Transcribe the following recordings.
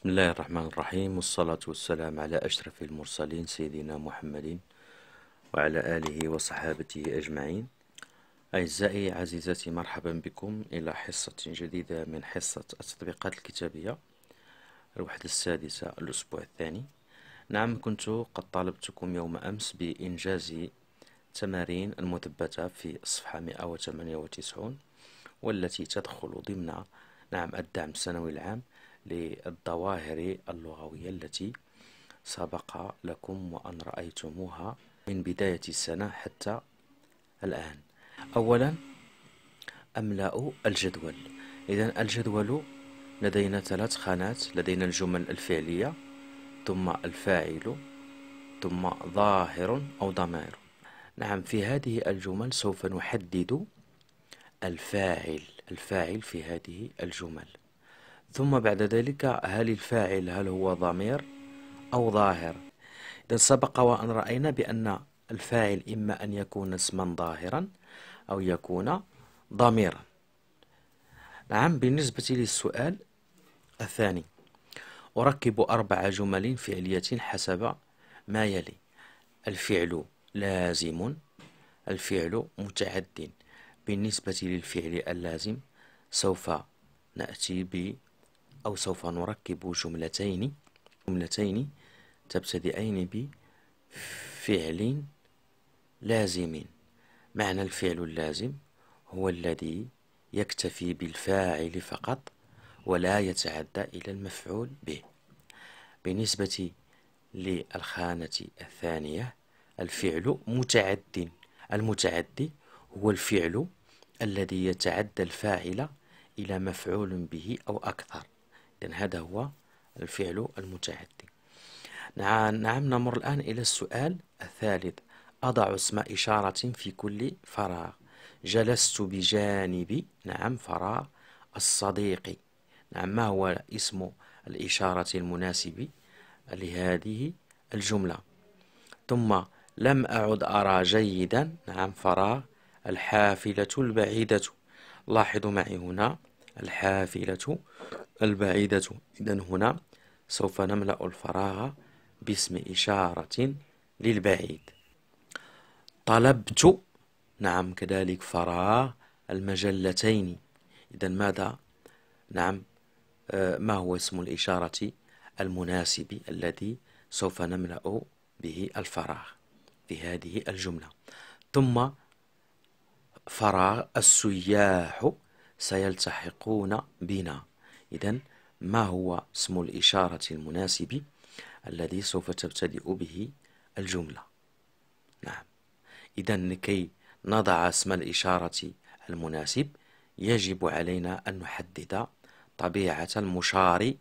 بسم الله الرحمن الرحيم والصلاة والسلام على أشرف المرسلين سيدنا محمد وعلى آله وصحابته أجمعين أعزائي عزيزاتي مرحبا بكم إلى حصة جديدة من حصة التطبيقات الكتابية الوحدة السادسة الأسبوع الثاني نعم كنت قد طالبتكم يوم أمس بإنجاز تمارين المثبتة في الصفحة 198 والتي تدخل ضمن نعم الدعم السنوي العام للظواهر اللغوية التي سبق لكم وأن رأيتموها من بداية السنة حتى الآن أولا أملأ الجدول إذا الجدول لدينا ثلاث خانات لدينا الجمل الفعلية ثم الفاعل ثم ظاهر أو ضمائر نعم في هذه الجمل سوف نحدد الفاعل الفاعل في هذه الجمل ثم بعد ذلك هل الفاعل هل هو ضمير أو ظاهر إذا سبق وأن رأينا بأن الفاعل إما أن يكون اسما ظاهرا أو يكون ضميرا نعم بالنسبة للسؤال الثاني أركب أربع جمل فعلية حسب ما يلي الفعل لازم الفعل متعد بالنسبة للفعل اللازم سوف نأتي أو سوف نركب جملتين جملتين تبتدئين بفعل لازم معنى الفعل اللازم هو الذي يكتفي بالفاعل فقط ولا يتعدى إلى المفعول به بالنسبة للخانة الثانية الفعل متعد المتعدي هو الفعل الذي يتعدى الفاعل إلى مفعول به أو أكثر لأن هذا هو الفعل المتعدي نعم،, نعم نمر الآن إلى السؤال الثالث أضع اسم إشارة في كل فراغ جلست بجانب نعم فراغ الصديق نعم ما هو اسم الإشارة المناسب لهذه الجملة ثم لم أعد أرى جيدا نعم فراغ الحافلة البعيدة لاحظوا معي هنا الحافلة البعيدة إذا هنا سوف نملأ الفراغ باسم إشارة للبعيد طلبت نعم كذلك فراغ المجلتين إذا ماذا نعم آه، ما هو اسم الإشارة المناسب الذي سوف نملأ به الفراغ في هذه الجملة ثم فراغ السياح سيلتحقون بنا إذا ما هو اسم الإشارة المناسب الذي سوف تبتدئ به الجملة نعم إذا لكي نضع اسم الإشارة المناسب يجب علينا أن نحدد طبيعة المشار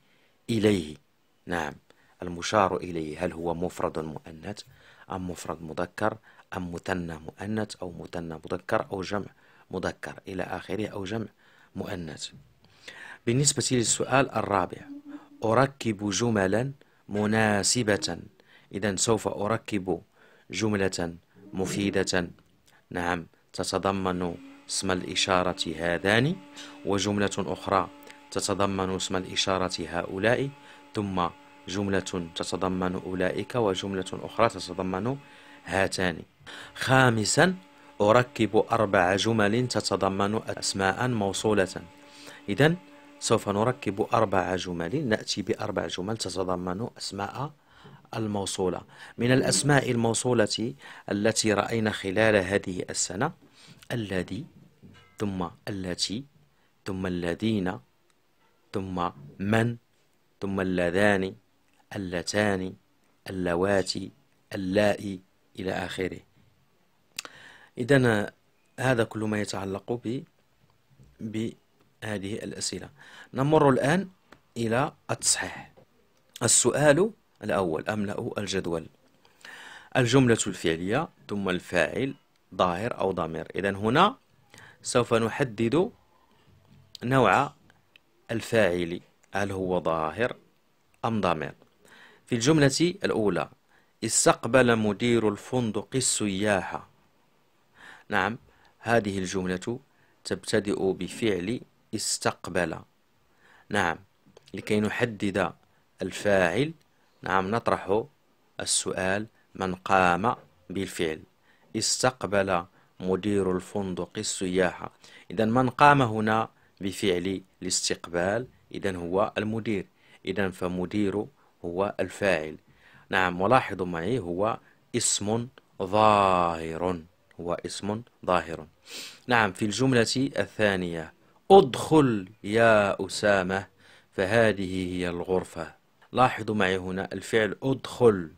إليه نعم المشار إليه هل هو مفرد مؤنث أم مفرد مذكر أم مثنى مؤنث أو مثنى مذكر أو جمع مذكر إلى آخره أو جمع مؤنث بالنسبة للسؤال الرابع أركب جملا مناسبة إذا سوف أركب جملة مفيدة نعم تتضمن اسم الإشارة هذان وجملة أخرى تتضمن اسم الإشارة هؤلاء ثم جملة تتضمن أولئك وجملة أخرى تتضمن هاتان خامسا أركب أربع جمل تتضمن أسماء موصولة إذا سوف نركب أربع جمل نأتي بأربع جمل تتضمن أسماء الموصولة من الأسماء الموصولة التي رأينا خلال هذه السنة الذي ثم التي ثم الذين ثم من ثم اللذان اللتان اللواتي اللائي إلى آخره إذا هذا كل ما يتعلق ب هذه الأسئلة نمر الآن إلى التصحيح السؤال الأول أملأ الجدول الجملة الفعلية ثم الفاعل ظاهر أو ضمير إذا هنا سوف نحدد نوع الفاعل هل هو ظاهر أم ضمير في الجملة الأولى استقبل مدير الفندق السياحة نعم هذه الجملة تبتدئ بفعل استقبل نعم لكي نحدد الفاعل نعم نطرح السؤال من قام بالفعل استقبل مدير الفندق السياحة إذا من قام هنا بفعل الاستقبال إذا هو المدير إذا فمدير هو الفاعل نعم ولاحظوا معي هو اسم ظاهر هو اسم ظاهر نعم في الجملة الثانية ادخل يا أسامة فهذه هي الغرفة لاحظوا معي هنا الفعل ادخل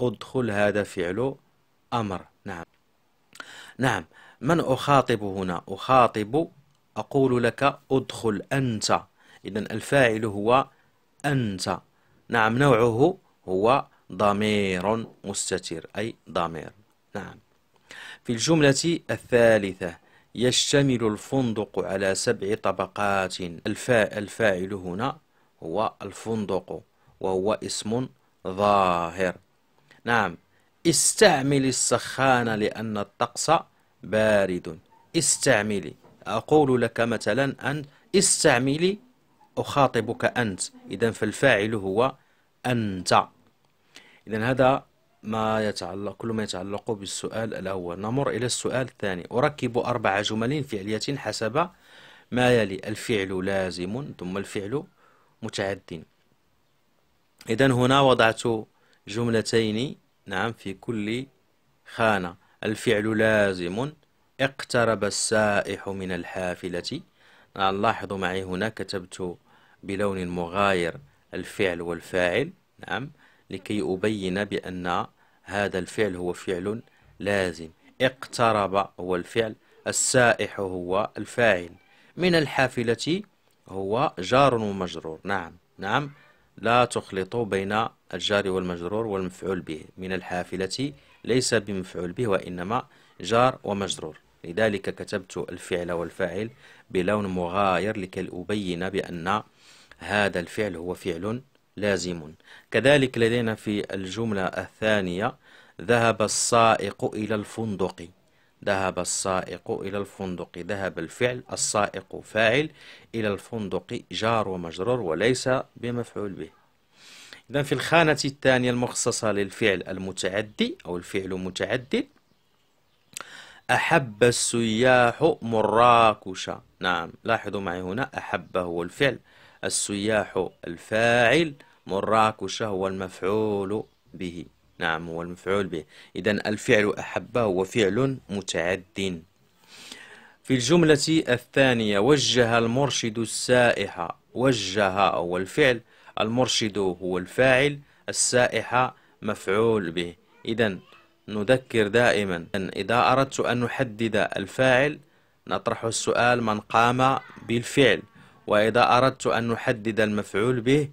ادخل هذا فعل أمر نعم نعم من أخاطب هنا أخاطب أقول لك ادخل أنت إذا الفاعل هو أنت نعم نوعه هو ضمير مستتر أي ضمير نعم في الجملة الثالثة يشتمل الفندق على سبع طبقات الفاء الفاعل هنا هو الفندق وهو اسم ظاهر نعم استعمل السخان لأن الطقس بارد استعملي أقول لك مثلا أن استعملي أخاطبك أنت إذا فالفاعل هو أنت إذا هذا ما يتعلق كل ما يتعلق بالسؤال الأول نمر إلى السؤال الثاني أركب أربع جمل فعلية حسب ما يلي الفعل لازم ثم الفعل متعد إذا هنا وضعت جملتين نعم في كل خانة الفعل لازم اقترب السائح من الحافلة نلاحظ معي هنا كتبت بلون مغاير الفعل والفاعل نعم لكي أبين بأن هذا الفعل هو فعل لازم اقترب هو الفعل السائح هو الفاعل من الحافلة هو جار ومجرور نعم نعم لا تخلطوا بين الجار والمجرور والمفعول به من الحافلة ليس بمفعول به وإنما جار ومجرور لذلك كتبت الفعل والفاعل بلون مغاير لكي أبين بأن هذا الفعل هو فعل لازم كذلك لدينا في الجملة الثانية ذهب السائق إلى الفندق ذهب السائق إلى الفندق ذهب الفعل السائق فاعل إلى الفندق جار ومجرور وليس بمفعول به إذا في الخانة الثانية المخصصة للفعل المتعدي أو الفعل متعدد أحب السياح مراكش نعم لاحظوا معي هنا أحب هو الفعل السياح الفاعل مراكش هو المفعول به نعم هو المفعول به إذا الفعل أحب هو فعل متعد في الجملة الثانية وجه المرشد السائح وجه هو الفعل المرشد هو الفاعل السائح مفعول به إذا نذكر دائما إذا أردت أن نحدد الفاعل نطرح السؤال من قام بالفعل وإذا أردت أن نحدد المفعول به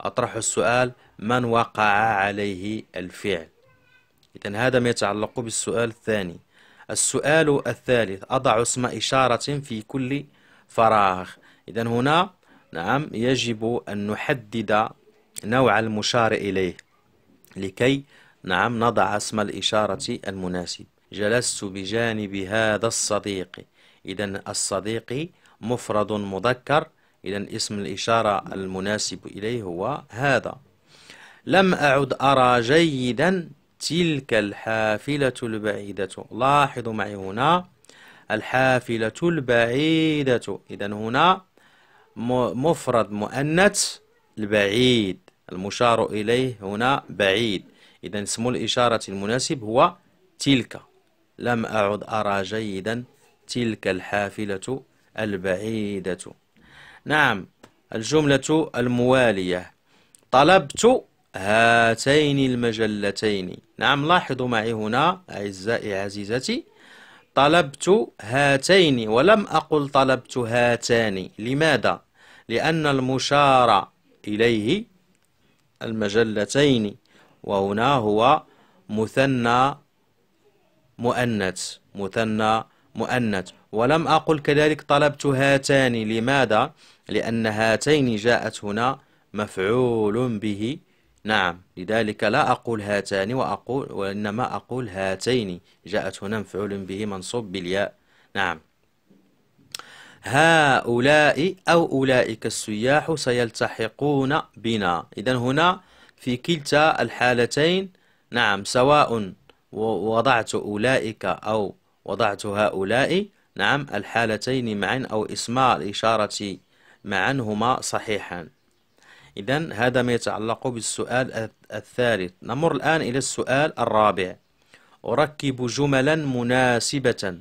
أطرح السؤال من وقع عليه الفعل إذا هذا ما يتعلق بالسؤال الثاني السؤال الثالث أضع اسم إشارة في كل فراغ إذا هنا نعم يجب أن نحدد نوع المشار إليه لكي نعم نضع اسم الإشارة المناسب جلست بجانب هذا الصديق إذا الصديق مفرد مذكر إذا اسم الإشارة المناسب إليه هو هذا لم أعد أرى جيدا تلك الحافلة البعيدة لاحظوا معي هنا الحافلة البعيدة إذا هنا مفرد مؤنث البعيد المشار إليه هنا بعيد إذا اسم الإشارة المناسب هو تلك لم أعد أرى جيدا تلك الحافلة البعيدة نعم الجملة الموالية طلبت هاتين المجلتين نعم لاحظوا معي هنا أعزائي عزيزتي طلبت هاتين ولم أقل طلبت هاتان لماذا؟ لأن المشار إليه المجلتين وهنا هو مثنى مؤنث مثنى مؤنث ولم أقل كذلك طلبت هاتان لماذا؟ لأن هاتين جاءت هنا مفعول به نعم لذلك لا أقول هاتان وأقول وإنما أقول هاتين جاءت هنا مفعول به منصوب بالياء نعم هؤلاء أو أولئك السياح سيلتحقون بنا إذا هنا في كلتا الحالتين نعم سواء وضعت أولئك أو وضعت هؤلاء نعم الحالتين معا أو إسماء الإشارة معا هما صحيحان إذا هذا ما يتعلق بالسؤال الثالث نمر الآن إلى السؤال الرابع أركب جملا مناسبة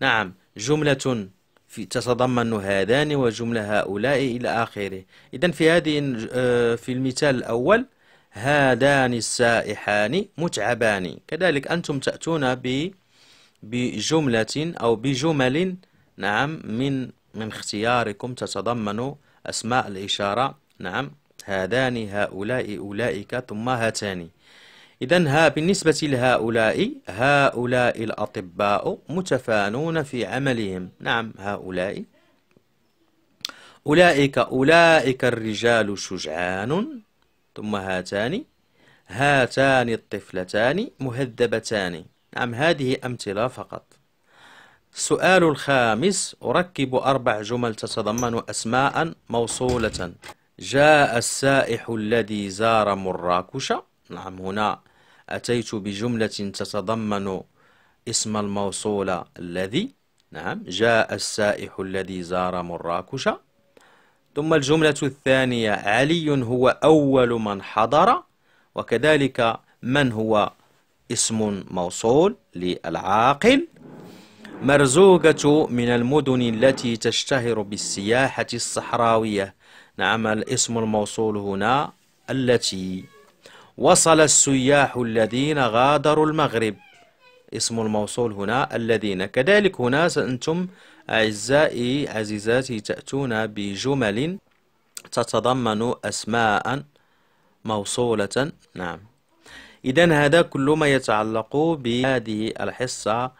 نعم جملة في تتضمن هذان وجملة هؤلاء إلى آخره إذا في هذه آه، في المثال الأول هذان السائحان متعبان كذلك أنتم تأتون ب بجملة أو بجمل نعم من من اختياركم تتضمن أسماء الإشارة نعم هذان هؤلاء أولئك ثم هاتان إذا ها بالنسبة لهؤلاء هؤلاء الأطباء متفانون في عملهم نعم هؤلاء أولئك أولئك الرجال شجعان ثم هاتان هاتان الطفلتان مهذبتان نعم هذه أمثلة فقط السؤال الخامس أركب أربع جمل تتضمن أسماء موصولة جاء السائح الذي زار مراكش نعم هنا أتيت بجملة تتضمن اسم الموصول الذي نعم جاء السائح الذي زار مراكش ثم الجملة الثانية علي هو أول من حضر وكذلك من هو اسم موصول للعاقل مرزوقة من المدن التي تشتهر بالسياحة الصحراوية نعم الاسم الموصول هنا التي وصل السياح الذين غادروا المغرب اسم الموصول هنا الذين كذلك هنا أنتم أعزائي عزيزاتي تأتون بجمل تتضمن أسماء موصولة نعم إذا هذا كل ما يتعلق بهذه الحصة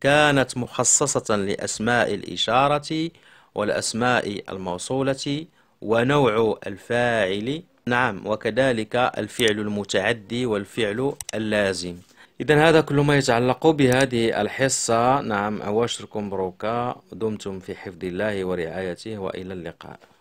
كانت مخصصة لأسماء الإشارة والأسماء الموصولة ونوع الفاعل نعم وكذلك الفعل المتعدي والفعل اللازم إذا هذا كل ما يتعلق بهذه الحصة نعم أواشركم بروكا دمتم في حفظ الله ورعايته وإلى اللقاء